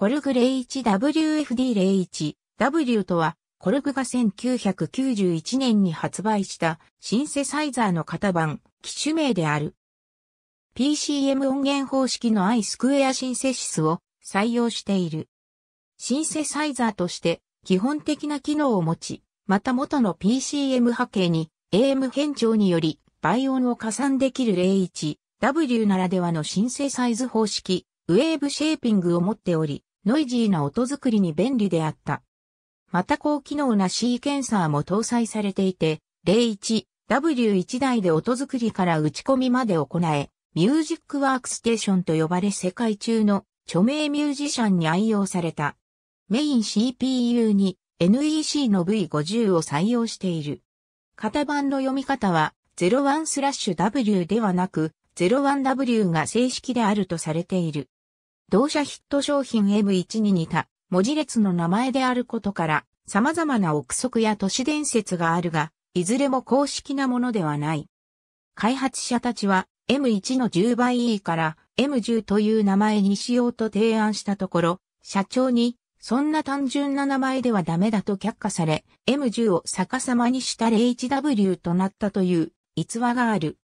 コルグ 01WFD01。W とは、コルグが1991年に発売したシンセサイザーの型番、機種名である。PCM 音源方式の i スクエアシンセシスを採用している。シンセサイザーとして基本的な機能を持ち、また元の PCM 波形に AM 変調により倍音を加算できる 01W ならではのシンセサイズ方式、ウェーブシェーピングを持っており、ノイジーな音作りに便利であった。また高機能なシーケンサーも搭載されていて、01、W1 台で音作りから打ち込みまで行え、ミュージックワークステーションと呼ばれ世界中の著名ミュージシャンに愛用された。メイン CPU に NEC の V50 を採用している。型番の読み方は 01-W ではなく 01W が正式であるとされている。同社ヒット商品 M1 に似た文字列の名前であることから、様々な憶測や都市伝説があるが、いずれも公式なものではない。開発者たちは M1 の10倍 E から M10 という名前にしようと提案したところ、社長にそんな単純な名前ではダメだと却下され、M10 を逆さまにした h w となったという逸話がある。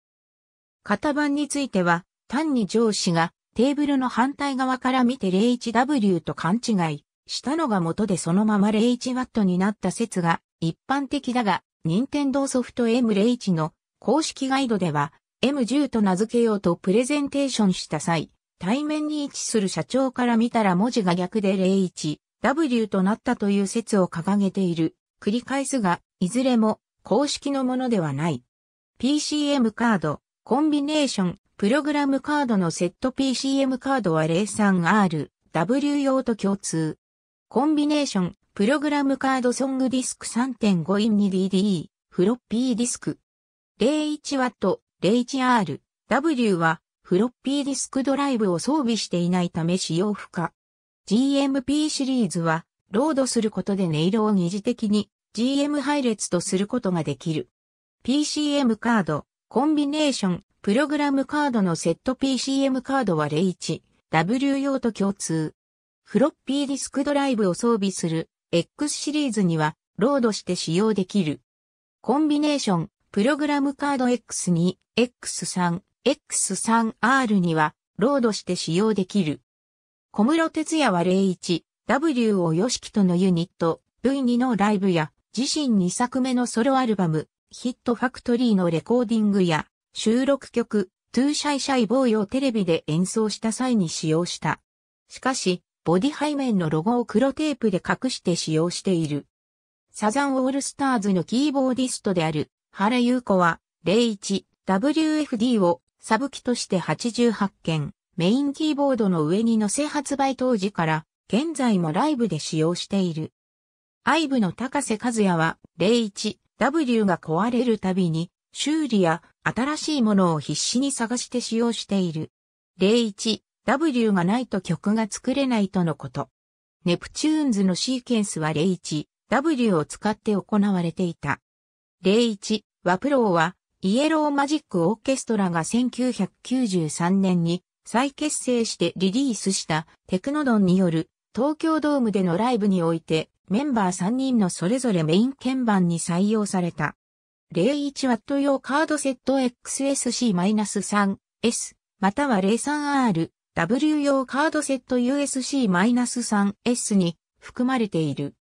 型番については、単に上司がテーブルの反対側から見て 01W と勘違いしたのが元でそのまま 01W になった説が一般的だが、任天堂ソフト M01 の公式ガイドでは M10 と名付けようとプレゼンテーションした際、対面に位置する社長から見たら文字が逆で 01W となったという説を掲げている。繰り返すが、いずれも公式のものではない。PCM カード、コンビネーション、プログラムカードのセット PCM カードは 03R、W 用と共通。コンビネーション、プログラムカードソングディスク3 5イン2 d d フロッピーディスク。01W、01R、W は、フロッピーディスクドライブを装備していないため使用不可。GMP シリーズは、ロードすることで音色を二次的に GM 配列とすることができる。PCM カード、コンビネーション、プログラムカードのセット PCM カードは 01W 用と共通。フロッピーディスクドライブを装備する X シリーズにはロードして使用できる。コンビネーション、プログラムカード X2、X3、X3R にはロードして使用できる。小室哲也は 01W をよしきとのユニット V2 のライブや自身2作目のソロアルバムヒットファクトリーのレコーディングや収録曲、トゥーシャイシャイボーイをテレビで演奏した際に使用した。しかし、ボディ背面のロゴを黒テープで隠して使用している。サザンオールスターズのキーボーディストである原優子は 01WFD をサブ機として88件、メインキーボードの上に載せ発売当時から現在もライブで使用している。アイブの高瀬和也は 01W が壊れるたびに修理や新しいものを必死に探して使用している。0 1W がないと曲が作れないとのこと。ネプチューンズのシーケンスは0 1W を使って行われていた。0 1ワプローはイエローマジックオーケストラが1993年に再結成してリリースしたテクノドンによる東京ドームでのライブにおいてメンバー3人のそれぞれメイン鍵盤に採用された。01W 用カードセット XSC-3S または 03R W 用カードセット USC-3S に含まれている。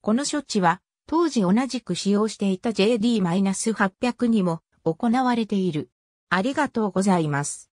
この処置は当時同じく使用していた JD-800 にも行われている。ありがとうございます。